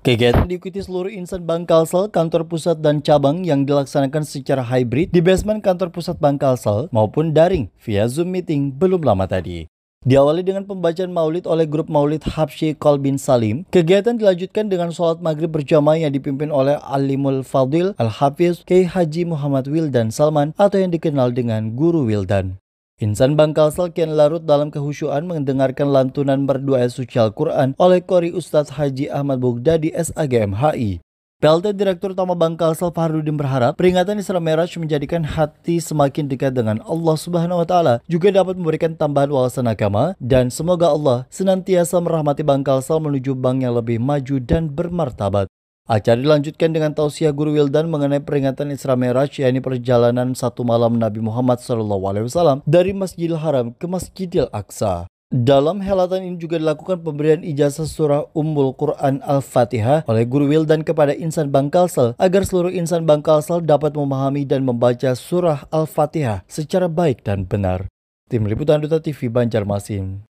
Kegiatan diikuti seluruh insan Bank Kalsel, kantor pusat dan cabang yang dilaksanakan secara hybrid di basement kantor pusat Bank Kalsel maupun daring via Zoom meeting belum lama tadi. Diawali dengan pembacaan maulid oleh grup maulid Habsyi Kolbin Salim, kegiatan dilanjutkan dengan sholat maghrib berjamaah yang dipimpin oleh Alimul Fadil Al-Hafiz K. Haji Muhammad Wildan Salman atau yang dikenal dengan Guru Wildan. Insan Bangkal kian larut dalam kehusuan mendengarkan lantunan merdu ayat suci Al-Quran oleh Kori Ustadz Haji Ahmad Bogdadi SAGMHI. PLT Direktur Utama Bangkal Sel Fahrudin berharap peringatan Isra Meraj menjadikan hati semakin dekat dengan Allah Subhanahu wa taala, juga dapat memberikan tambahan wawasan agama dan semoga Allah senantiasa merahmati Bangkal Sel menuju bank yang lebih maju dan bermartabat. Acara dilanjutkan dengan tausiah Guru Wildan mengenai peringatan Isra Miraj yakni perjalanan satu malam Nabi Muhammad SAW dari Masjidil Haram ke Masjidil Aqsa. Dalam helatan ini juga dilakukan pemberian ijazah surah Ummul Quran Al-Fatihah oleh Guru Wildan kepada insan Bangkalsel agar seluruh insan Bangkalsel dapat memahami dan membaca surah Al-Fatihah secara baik dan benar. Tim Liputan Duta TV Banjarmasin